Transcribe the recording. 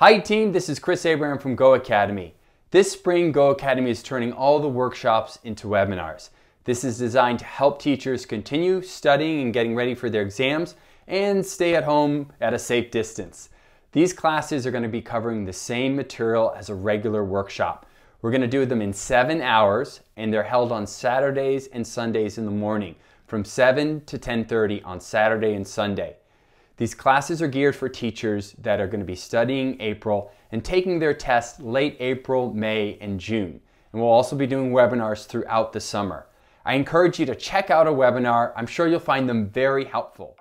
Hi team, this is Chris Abraham from Go Academy. This spring, Go Academy is turning all the workshops into webinars. This is designed to help teachers continue studying and getting ready for their exams and stay at home at a safe distance. These classes are going to be covering the same material as a regular workshop. We're going to do them in seven hours and they're held on Saturdays and Sundays in the morning from 7 to 10.30 on Saturday and Sunday. These classes are geared for teachers that are going to be studying April and taking their tests late April, May, and June. And we'll also be doing webinars throughout the summer. I encourage you to check out a webinar. I'm sure you'll find them very helpful.